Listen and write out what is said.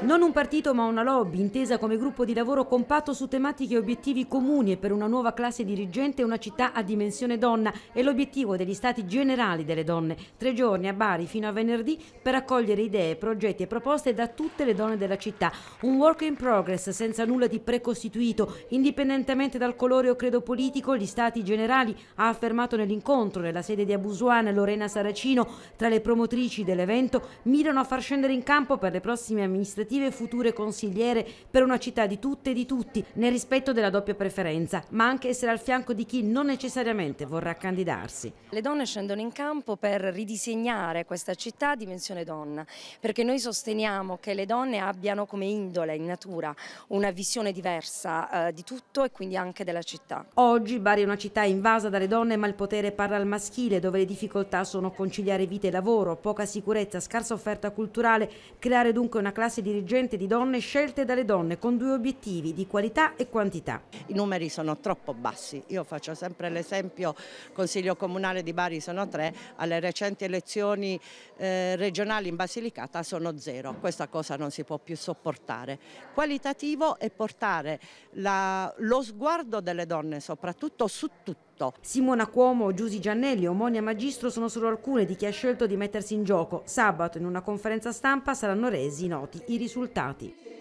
Non un partito ma una lobby, intesa come gruppo di lavoro compatto su tematiche e obiettivi comuni e per una nuova classe dirigente e una città a dimensione donna è l'obiettivo degli stati generali delle donne. Tre giorni a Bari fino a venerdì per accogliere idee, progetti e proposte da tutte le donne della città. Un work in progress senza nulla di precostituito, indipendentemente dal colore o credo politico, gli stati generali ha affermato nell'incontro nella sede di Abusuana Lorena Saracino, tra le promotrici dell'evento, mirano a far scendere in campo per le prossime amministrative amministrative future consigliere per una città di tutte e di tutti, nel rispetto della doppia preferenza, ma anche essere al fianco di chi non necessariamente vorrà candidarsi. Le donne scendono in campo per ridisegnare questa città a dimensione donna, perché noi sosteniamo che le donne abbiano come indole in natura una visione diversa eh, di tutto e quindi anche della città. Oggi Bari è una città invasa dalle donne ma il potere parla al maschile dove le difficoltà sono conciliare vita e lavoro, poca sicurezza, scarsa offerta culturale, creare dunque una classe di dirigente di donne scelte dalle donne con due obiettivi di qualità e quantità. I numeri sono troppo bassi, io faccio sempre l'esempio, Consiglio Comunale di Bari sono tre, alle recenti elezioni eh, regionali in Basilicata sono zero, questa cosa non si può più sopportare. Qualitativo è portare la, lo sguardo delle donne soprattutto su tutto tutto. Simona Cuomo, Giusi Giannelli e Omonia Magistro sono solo alcune di chi ha scelto di mettersi in gioco. Sabato in una conferenza stampa saranno resi noti i risultati.